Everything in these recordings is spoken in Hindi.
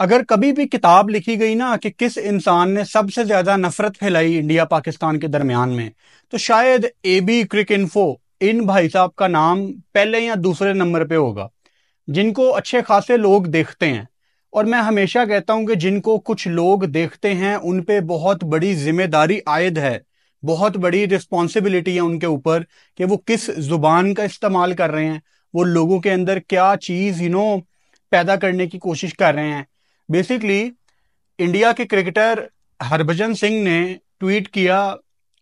अगर कभी भी किताब लिखी गई ना कि किस इंसान ने सबसे ज्यादा नफरत फैलाई इंडिया पाकिस्तान के दरमियान में तो शायद ए बी क्रिक इन्फो इन भाई साहब का नाम पहले या दूसरे नंबर पे होगा जिनको अच्छे खासे लोग देखते हैं और मैं हमेशा कहता हूं कि जिनको कुछ लोग देखते हैं उन पे बहुत बड़ी जिम्मेदारी आयद है बहुत बड़ी रिस्पॉन्सिबिलिटी है उनके ऊपर कि वो किस जुबान का इस्तेमाल कर रहे हैं वो लोगों के अंदर क्या चीज़ यू नो पैदा करने की कोशिश कर रहे हैं बेसिकली इंडिया के क्रिकेटर हरभजन सिंह ने ट्वीट किया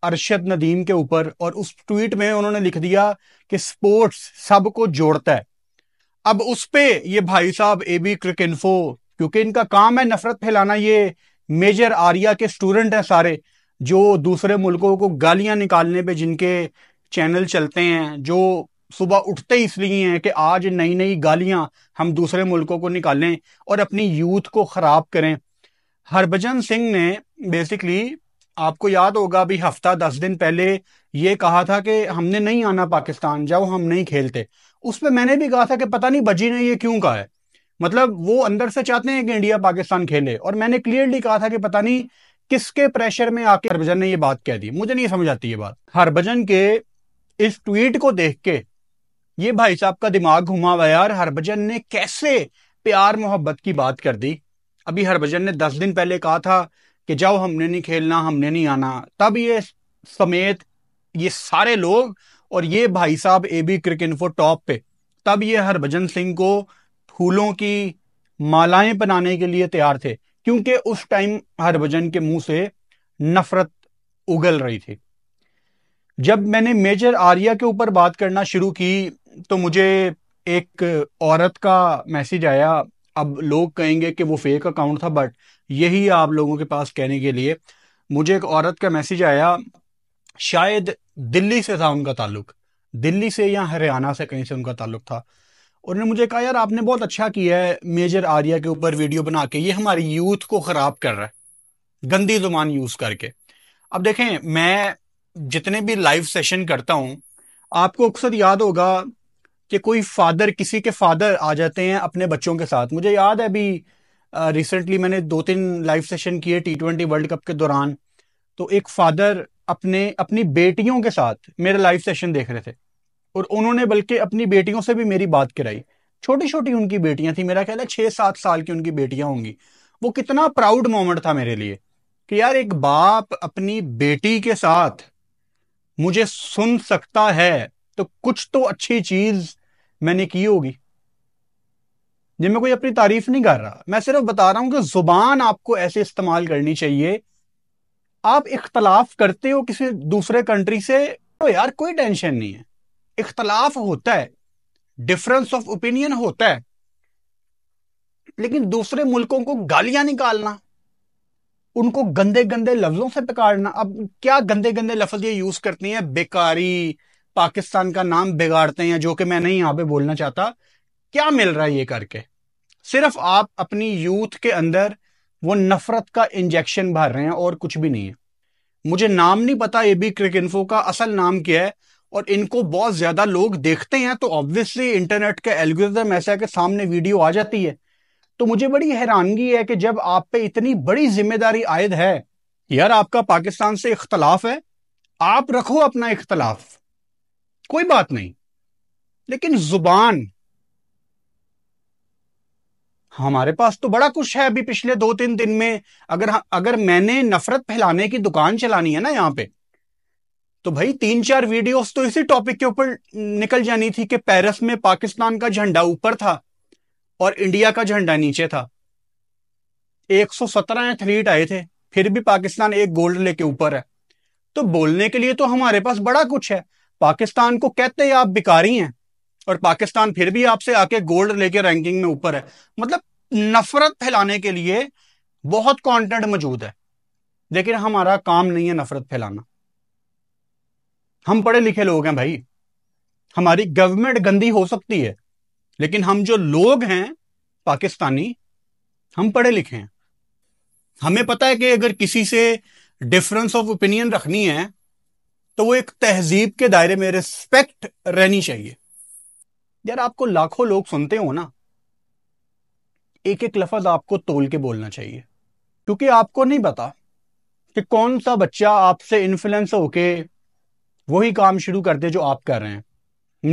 अरशद नदीम के ऊपर और उस ट्वीट में उन्होंने लिख दिया कि स्पोर्ट्स सबको जोड़ता है अब उस पर ये भाई साहब ए बी क्रिक इन्फो क्योंकि इनका काम है नफरत फैलाना ये मेजर आर्या के स्टूडेंट हैं सारे जो दूसरे मुल्कों को गालियां निकालने पे जिनके चैनल चलते हैं जो सुबह उठते इसलिए हैं कि आज नई नई गालियां हम दूसरे मुल्कों को निकालें और अपनी यूथ को ख़राब करें हरभजन सिंह ने बेसिकली आपको याद होगा अभी हफ्ता दस दिन पहले ये कहा था कि हमने नहीं आना पाकिस्तान जाओ हम नहीं खेलते उस पर मैंने भी कहा था कि पता नहीं बजी ने ये क्यों कहा है मतलब वो अंदर से चाहते हैं कि इंडिया पाकिस्तान खेले और मैंने क्लियरली कहा था कि पता नहीं किसके प्रेशर में आके हरभजन ने ये बात कह दी मुझे नहीं समझ आती ये बात हरभजन के इस ट्वीट को देख के ये भाई साहब का दिमाग घुमा हुआ यार हरभजन ने कैसे प्यार मोहब्बत की बात कर दी अभी हरभजन ने दस दिन पहले कहा था कि जाओ हमने नहीं खेलना हमने नहीं आना तब ये समेत ये सारे लोग और ये भाई साहब A B cricinfo top पे तब ये हरभजन सिंह को फूलों की मालाएं बनाने के लिए तैयार थे क्योंकि उस टाइम हरभजन के मुंह से नफरत उगल रही थी जब मैंने मेजर आर्या के ऊपर बात करना शुरू की तो मुझे एक औरत का मैसेज आया अब लोग कहेंगे कि वो फेक अकाउंट था बट यही आप लोगों के पास कहने के लिए मुझे एक औरत का मैसेज आया शायद दिल्ली से था उनका ताल्लुक दिल्ली से या हरियाणा से कहीं से उनका ताल्लुक था उन्होंने मुझे कहा यार आपने बहुत अच्छा किया है मेजर आर्या के ऊपर वीडियो बना के ये हमारी यूथ को ख़राब कर रहा है गंदी जुबान यूज़ करके अब देखें मैं जितने भी लाइव सेशन करता हूं आपको अक्सर याद होगा कि कोई फादर किसी के फादर आ जाते हैं अपने बच्चों के साथ मुझे याद है अभी रिसेंटली मैंने दो तीन लाइव सेशन किए टी ट्वेंटी वर्ल्ड कप के दौरान तो एक फादर अपने अपनी बेटियों के साथ मेरे लाइव सेशन देख रहे थे और उन्होंने बल्कि अपनी बेटियों से भी मेरी बात कराई छोटी छोटी उनकी बेटियां थी मेरा ख्याल है छह सात साल की उनकी बेटियां होंगी वो कितना प्राउड मोमेंट था मेरे लिए कि यार एक बाप अपनी बेटी के साथ मुझे सुन सकता है तो कुछ तो अच्छी चीज मैंने की होगी जब मैं कोई अपनी तारीफ नहीं कर रहा मैं सिर्फ बता रहा हूं कि जुबान आपको ऐसे इस्तेमाल करनी चाहिए आप इख्तलाफ करते हो किसी दूसरे कंट्री से तो यार कोई टेंशन नहीं है इख्तलाफ होता है डिफरेंस ऑफ ओपिनियन होता है लेकिन दूसरे मुल्कों को गालियां निकालना उनको गंदे गंदे लफ्जों से पकड़ना अब क्या गंदे गंदे लफ्ज ये यूज करती हैं बेकारी पाकिस्तान का नाम बिगाड़ते हैं जो कि मैं नहीं यहाँ पे बोलना चाहता क्या मिल रहा है ये करके सिर्फ आप अपनी यूथ के अंदर वो नफरत का इंजेक्शन भर रहे हैं और कुछ भी नहीं है मुझे नाम नहीं पता ये भी क्रिक इन्फो का असल नाम क्या है और इनको बहुत ज्यादा लोग देखते हैं तो ऑब्वियसली इंटरनेट का एल्गोरिदम ऐसा है कि सामने वीडियो आ जाती है तो मुझे बड़ी हैरानगी है कि जब आप पे इतनी बड़ी जिम्मेदारी आयद है यार आपका पाकिस्तान से इख्तलाफ है आप रखो अपना इख्तलाफ कोई बात नहीं लेकिन जुबान हमारे पास तो बड़ा कुछ है अभी पिछले दो तीन दिन में अगर अगर मैंने नफरत फैलाने की दुकान चलानी है ना यहाँ पे तो भाई तीन चार वीडियोस तो इसी टॉपिक के ऊपर निकल जानी थी कि पेरिस में पाकिस्तान का झंडा ऊपर था और इंडिया का झंडा नीचे था 117 एथलीट आए थे फिर भी पाकिस्तान एक गोल्ड लेके ऊपर है तो बोलने के लिए तो हमारे पास बड़ा कुछ है पाकिस्तान को कहते हैं आप बिकारी हैं और पाकिस्तान फिर भी आपसे आके गोल्ड लेके रैंकिंग में ऊपर है मतलब नफरत फैलाने के लिए बहुत कंटेंट मौजूद है लेकिन हमारा काम नहीं है नफरत फैलाना हम पढ़े लिखे लोग हैं भाई हमारी गवर्नमेंट गंदी हो सकती है लेकिन हम जो लोग हैं पाकिस्तानी हम पढ़े लिखे हैं हमें पता है कि अगर किसी से डिफरेंस ऑफ ओपिनियन रखनी है तो वो एक तहजीब के दायरे में रिस्पेक्ट रहनी चाहिए यार आपको लाखों लोग सुनते हो ना एक एक लफज आपको तोल के बोलना चाहिए क्योंकि आपको नहीं पता कि कौन सा बच्चा आपसे इन्फ्लुएंस होके वही काम शुरू करते जो आप कर रहे हैं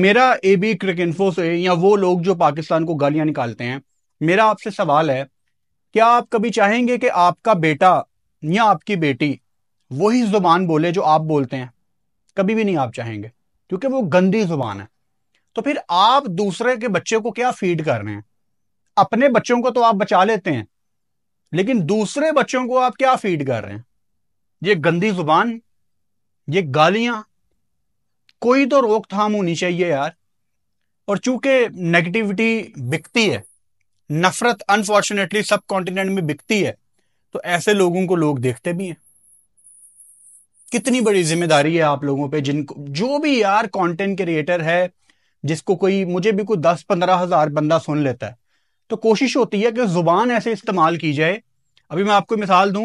मेरा ए बी क्रिक इन्फो से या वो लोग जो पाकिस्तान को गालियां निकालते हैं मेरा आपसे सवाल है क्या आप कभी चाहेंगे कि आपका बेटा या आपकी बेटी वही जुबान बोले जो आप बोलते हैं कभी भी नहीं आप चाहेंगे क्योंकि वो गंदी जुबान है तो फिर आप दूसरे के बच्चे को क्या फीड कर रहे हैं अपने बच्चों को तो आप बचा लेते हैं लेकिन दूसरे बच्चों को आप क्या फीड कर रहे हैं ये गंदी जुबान ये गालियां कोई तो रोकथाम होनी चाहिए यार और चूंकि नेगेटिविटी बिकती है नफरत अनफॉर्चुनेटली सब कॉन्टिनेंट में बिकती है तो ऐसे लोगों को लोग देखते भी हैं कितनी बड़ी जिम्मेदारी है आप लोगों पे जिनको जो भी यार कंटेंट क्रिएटर है जिसको कोई मुझे भी कोई दस पंद्रह हजार बंदा सुन लेता है तो कोशिश होती है कि जुबान ऐसे इस्तेमाल की जाए अभी मैं आपको मिसाल दूं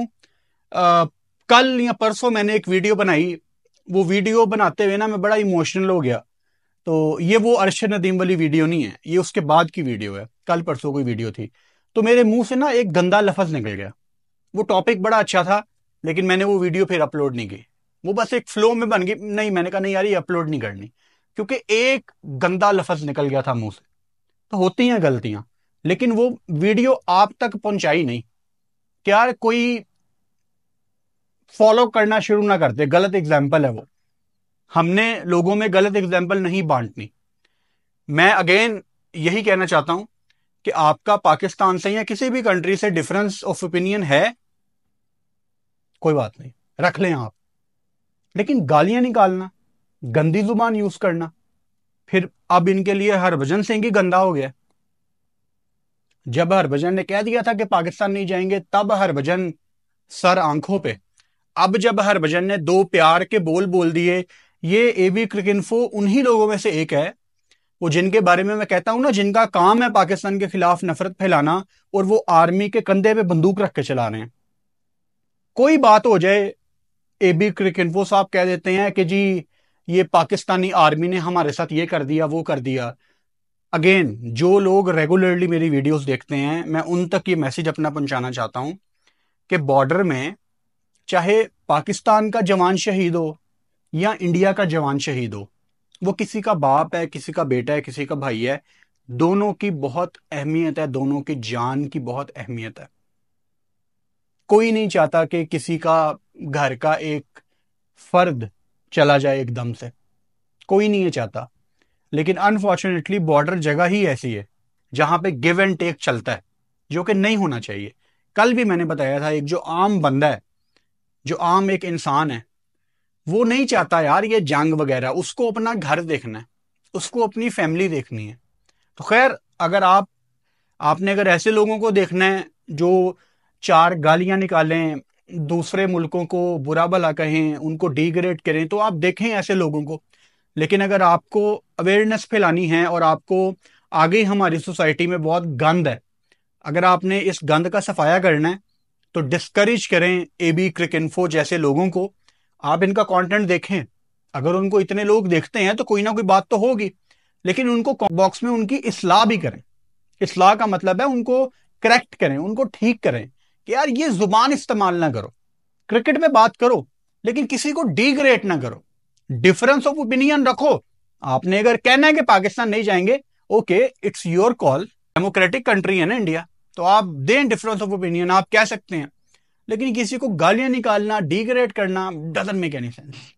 आ, कल या परसों मैंने एक वीडियो बनाई वो वीडियो बनाते हुए ना मैं बड़ा इमोशनल हो गया तो ये वो अरशद नदीम वाली वीडियो नहीं है ये उसके बाद की वीडियो है कल परसों कोई वीडियो थी तो मेरे मुंह से ना एक गंदा लफज निकल गया वो टॉपिक बड़ा अच्छा था लेकिन मैंने वो वीडियो फिर अपलोड नहीं की वो बस एक फ्लो में बन गई नहीं मैंने कहा नहीं यार ये अपलोड नहीं करनी क्योंकि एक गंदा लफज निकल गया था मुंह से तो होती हैं गलतियां लेकिन वो वीडियो आप तक पहुंचाई नहीं क्या कोई फॉलो करना शुरू ना करते गलत एग्जाम्पल है वो हमने लोगों में गलत एग्जाम्पल नहीं बांटनी मैं अगेन यही कहना चाहता हूं कि आपका पाकिस्तान से या किसी भी कंट्री से डिफरेंस ऑफ ओपिनियन है कोई बात नहीं रख लें आप लेकिन गालियां निकालना गंदी जुबान यूज करना फिर अब इनके लिए हरभजन सिंह ही गंदा हो गया जब हरभजन ने कह दिया था कि पाकिस्तान नहीं जाएंगे तब हरभजन सर आंखों पे अब जब हरभजन ने दो प्यार के बोल बोल दिए ये ए बी क्रिकिनफो उन्हीं लोगों में से एक है वो जिनके बारे में मैं कहता हूं ना जिनका काम है पाकिस्तान के खिलाफ नफरत फैलाना और वो आर्मी के कंधे पे बंदूक रख के चला रहे हैं कोई बात हो जाए ए बी क्रिकेट वो साहब कह देते हैं कि जी ये पाकिस्तानी आर्मी ने हमारे साथ ये कर दिया वो कर दिया अगेन जो लोग रेगुलरली मेरी वीडियोस देखते हैं मैं उन तक ये मैसेज अपना पहुंचाना चाहता हूं कि बॉर्डर में चाहे पाकिस्तान का जवान शहीद हो या इंडिया का जवान शहीद हो वो किसी का बाप है किसी का बेटा है किसी का भाई है दोनों की बहुत अहमियत है दोनों की जान की बहुत अहमियत है कोई नहीं चाहता कि किसी का घर का एक फर्द चला जाए एकदम से कोई नहीं ये चाहता लेकिन अनफॉर्चुनेटली बॉर्डर जगह ही ऐसी है जहां पे गिव एंड टेक चलता है जो कि नहीं होना चाहिए कल भी मैंने बताया था एक जो आम बंदा है जो आम एक इंसान है वो नहीं चाहता यार ये जंग वगैरह उसको अपना घर देखना है उसको अपनी फैमिली देखनी है तो खैर अगर आप आपने अगर ऐसे लोगों को देखना है जो चार गालियां निकालें दूसरे मुल्कों को बुरा भला कहें उनको डिग्रेड करें तो आप देखें ऐसे लोगों को लेकिन अगर आपको अवेयरनेस फैलानी है और आपको आगे हमारी सोसाइटी में बहुत गंद है अगर आपने इस गंद का सफाया करना है तो डिस्करेज करें ए बी क्रिक इन्फो जैसे लोगों को आप इनका कंटेंट देखें अगर उनको इतने लोग देखते हैं तो कोई ना कोई बात तो होगी लेकिन उनको बॉक्स में उनकी इसलाह भी करें इसलाह का मतलब है उनको करेक्ट करें उनको ठीक करें कि यार ये जुबान इस्तेमाल ना करो क्रिकेट में बात करो लेकिन किसी को डिग्रेड ना करो डिफरेंस ऑफ ओपिनियन रखो आपने अगर कहना है कि पाकिस्तान नहीं जाएंगे okay it's your call democratic country है ना इंडिया तो आप दें डिफरेंस ऑफ ओपिनियन आप कह सकते हैं लेकिन किसी को गालियां निकालना डिग्रेड करना डजन मेक एनी सेंस